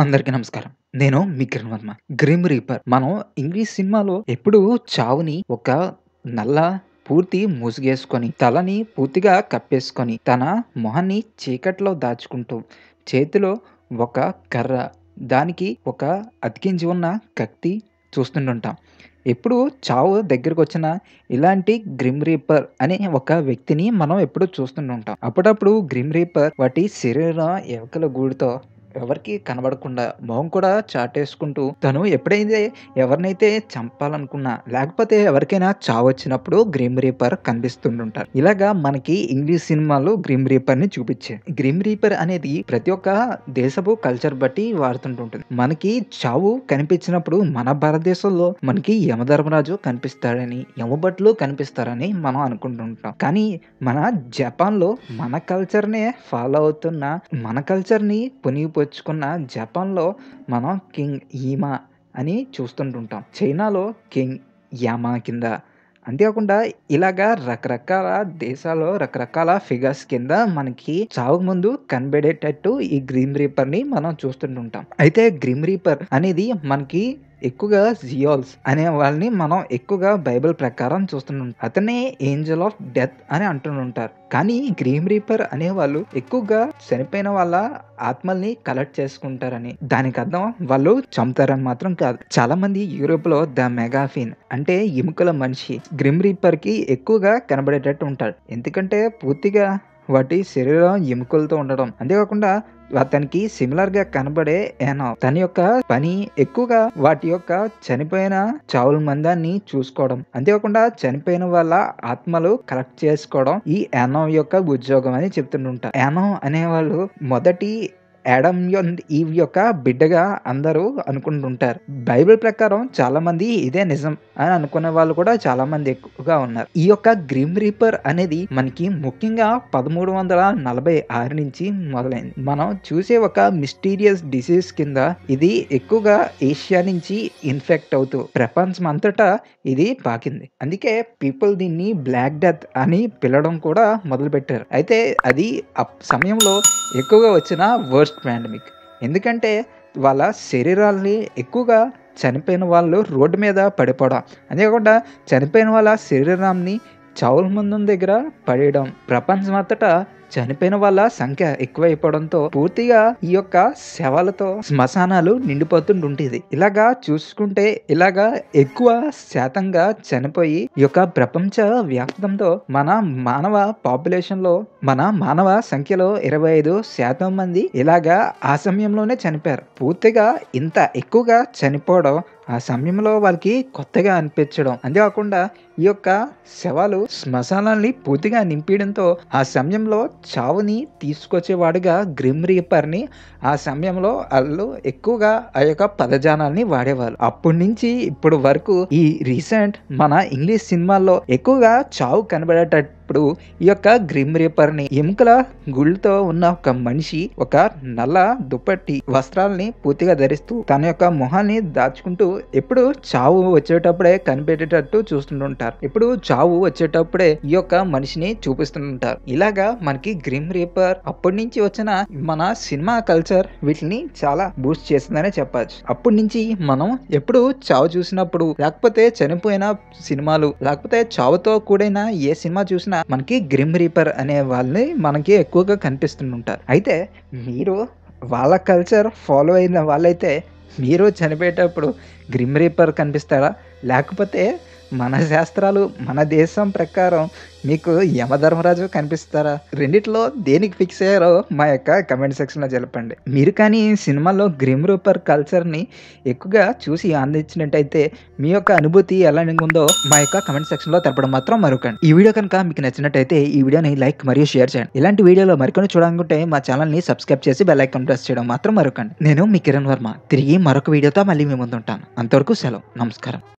అందరికీ నమస్కారం నేను మీ కిరణ్ వర్మ గ్రిమ్ రీపర్ మనం ఇంగ్లీష్ సినిమాలో ఎప్పుడూ చావుని ఒక నల్ల పూర్తి ముసుగేసుకొని తలని పూర్తిగా కప్పేసుకొని తన మొహాన్ని చీకట్లో దాచుకుంటూ చేతిలో ఒక కర్ర దానికి ఒక అతికించి ఉన్న కత్తి చూస్తుంటుంటాం ఎప్పుడు చావు దగ్గరకు వచ్చిన ఇలాంటి గ్రిమ్ రీపర్ అనే ఒక వ్యక్తిని మనం ఎప్పుడు చూస్తుంటుంటాం అప్పుడప్పుడు గ్రిమ్ రీపర్ వాటి శరీర ఎవకల గూడితో ఎవరికి కనబడకుండా మొహం కూడా చాటేసుకుంటూ తను ఎప్పుడైతే ఎవరినైతే చంపాలనుకున్నా లేకపోతే ఎవరికైనా చావ్ వచ్చినప్పుడు గ్రీమ్ రీపర్ కనిపిస్తుంటుంటారు ఇలాగా మనకి ఇంగ్లీష్ సినిమాలు గ్రీమ్ రీపర్ ని చూపించే గ్రీమ్ రీపర్ అనేది ప్రతి ఒక్క దేశపు కల్చర్ బట్టి వాడుతుంటుంటుంది మనకి చావు కనిపించినప్పుడు మన భారతదేశంలో మనకి యమధర్మరాజు కనిపిస్తాడని యమభట్లు కనిపిస్తారని మనం అనుకుంటుంటాం కానీ మన జపాన్ లో మన కల్చర్ నే ఫాలో అవుతున్న మన కల్చర్ ని పునిగిపోయి వచ్చుకున్న జపాన్లో మనం కింగ్ ఈమా అని చూస్తుంటుంటాం చైనాలో కింగ్ యామా కింద అంతేకాకుండా ఇలాగా రకరకాల దేశాల్లో రకరకాల ఫిగర్స్ కింద మనకి చావు ముందు కనబడేటట్టు ఈ రీపర్ రీపర్ని మనం చూస్తుంటుంటాం అయితే గ్రీమ్ రీపర్ అనేది మనకి ఎక్కువగా జియోల్స్ అనే వాళ్ళని మనం ఎక్కువగా బైబిల్ ప్రకారం చూస్తున్నాం అతనే ఏంజల్ ఆఫ్ డెత్ అని అంటుంటారు కానీ గ్రీమ్ రీపర్ అనే వాళ్ళు ఎక్కువగా చనిపోయిన వాళ్ళ ఆత్మల్ని కలెక్ట్ చేసుకుంటారని దానికి అర్థం వాళ్ళు చంపుతారని మాత్రం కాదు చాలా మంది యూరోప్ లో ద మెగాఫిన్ అంటే ఎముకల మనిషి గ్రీమ్ రీపర్ కి ఎక్కువగా కనబడేటట్టు ఉంటాడు ఎందుకంటే పూర్తిగా వాటి శరీరం ఎముకలతో ఉండడం అంతేకాకుండా అతనికి సిమిలర్ గా కనబడే ఏనా తన యొక్క పని ఎక్కువగా వాటి యొక్క చనిపోయిన చావుల మందాన్ని చూసుకోవడం అంతేకాకుండా చనిపోయిన వాళ్ళ ఆత్మలు కలెక్ట్ చేసుకోవడం ఈ ఏనో యొక్క ఉద్యోగం అని చెప్తుంటుంటారు ఏనో అనేవాళ్ళు మొదటి యాడమ్ ఈవ్ యొక్క బిడ్డగా అందరూ అనుకుంటుంటారు బైబిల్ ప్రకారం చాలా మంది ఇదే నిజం అని అనుకునే వాళ్ళు కూడా చాలా మంది ఎక్కువగా ఉన్నారు ఈ యొక్క గ్రీమ్ రీపర్ అనేది మనకి ముఖ్యంగా పదమూడు వందల నలభై ఆరు నుంచి మొదలైంది మనం చూసే ఒక మిస్టీరియస్ డిసీజ్ కింద ఇది ఎక్కువగా ఏషియా నుంచి ఇన్ఫెక్ట్ అవుతూ ప్రపంచం అంతటా ఇది పాకింది అందుకే పీపుల్ దీన్ని బ్లాక్ డెత్ అని పిలవడం కూడా మొదలుపెట్టారు అయితే అది సమయంలో ఎక్కువగా వచ్చిన వర్స్ పోస్ట్ పాండమిక్ ఎందుకంటే వాళ్ళ శరీరాల్ని ఎక్కువగా చనిపోయిన వాళ్ళు రోడ్డు మీద పడిపోవడం అంతేకాకుండా చనిపోయిన వాళ్ళ శరీరాన్ని చావుల మందం దగ్గర పడేయడం ప్రపంచం అంతటా చనిపోయిన వాళ్ళ సంఖ్య ఎక్కువైపోవడంతో పూర్తిగా ఈ యొక్క శవాలతో శ్మశానాలు నిండిపోతుండేది ఇలాగా చూసుకుంటే ఇలాగా ఎక్కువ శాతంగా చనిపోయి ఈ యొక్క ప్రపంచ వ్యాప్తంతో మన మానవ పాపులేషన్ లో మన మానవ సంఖ్యలో ఇరవై ఐదు శాతం మంది ఇలాగా ఆ సమయంలోనే చనిపోయారు పూర్తిగా ఇంత ఎక్కువగా చనిపోవడం ఆ సమయంలో వాళ్ళకి కొత్తగా అనిపించడం అంతేకాకుండా ఈ యొక్క శవాలు శ్మశానాన్ని పూర్తిగా నింపేయడంతో ఆ సమయంలో చావుని తీసుకొచ్చేవాడుగా గ్రిమ్ రీపర్ని ఆ సమయంలో వాళ్ళు ఎక్కువగా ఆ యొక్క పదజానాల్ని వాడేవారు అప్పటి నుంచి ఇప్పుడు వరకు ఈ రీసెంట్ మన ఇంగ్లీష్ సినిమాల్లో ఎక్కువగా చావు కనబడేటట్టు ఇప్పుడు ఈ యొక్క గ్రిమ్ రేపర్ని ఎముకల గుళ్ళతో ఉన్న ఒక మనిషి ఒక నల్ల దుప్పటి వస్త్రాలని పూర్తిగా ధరిస్తూ తన యొక్క మొహాన్ని దాచుకుంటూ ఎప్పుడు చావు వచ్చేటప్పుడే కనిపెట్టేటట్టు చూస్తుంటుంటారు ఎప్పుడు చావు వచ్చేటప్పుడే ఈ యొక్క మనిషిని చూపిస్తుంటారు ఇలాగా మనకి గ్రిమ్ రేపర్ అప్పటి నుంచి వచ్చిన మన సినిమా కల్చర్ వీటిని చాలా బూస్ట్ చేసిందనే చెప్పచ్చు అప్పటి నుంచి మనం ఎప్పుడు చావు చూసినప్పుడు లేకపోతే చనిపోయిన సినిమాలు లేకపోతే చావుతో కూడిన ఏ సినిమా చూసినా మనకి గ్రిమ్ రీపర్ అనే వాళ్ళని మనకి ఎక్కువగా కనిపిస్తుంటారు అయితే మీరు వాళ్ళ కల్చర్ ఫాలో అయిన వాళ్ళైతే మీరు చనిపోయేటప్పుడు గ్రిమ్ రీపర్ కనిపిస్తాడా లేకపోతే మన శాస్త్రాలు మన దేశం ప్రకారం మీకు యమధర్మరాజు కనిపిస్తారా రెండిట్లో దేనికి ఫిక్స్ అయ్యారో మా యొక్క కమెంట్ సెక్షన్లో చెప్పండి మీరు కానీ సినిమాలో గ్రిమ్ రూపర్ కల్చర్ని ఎక్కువగా చూసి ఆనందించినట్టయితే మీ యొక్క అనుభూతి ఎలా ఉందో మా యొక్క కమెంట్ సెక్షన్లో తెలపడం మాత్రం మరొకండి ఈ వీడియో కనుక మీకు నచ్చినట్టయితే ఈ వీడియోని లైక్ మరియు షేర్ చేయండి ఇలాంటి వీడియోలో మరికొన్ని చూడాలనుకుంటే మా ఛానల్ని సబ్స్క్రైబ్ చేసి బెల్ ఐకాన్ ప్రెస్ చేయడం మాత్రం మరొకండి నేను మీ కిరణ్ వర్మ తిరిగి మరొక వీడియోతో మళ్ళీ మేము ఉంటాను అంతవరకు సెలవు నమస్కారం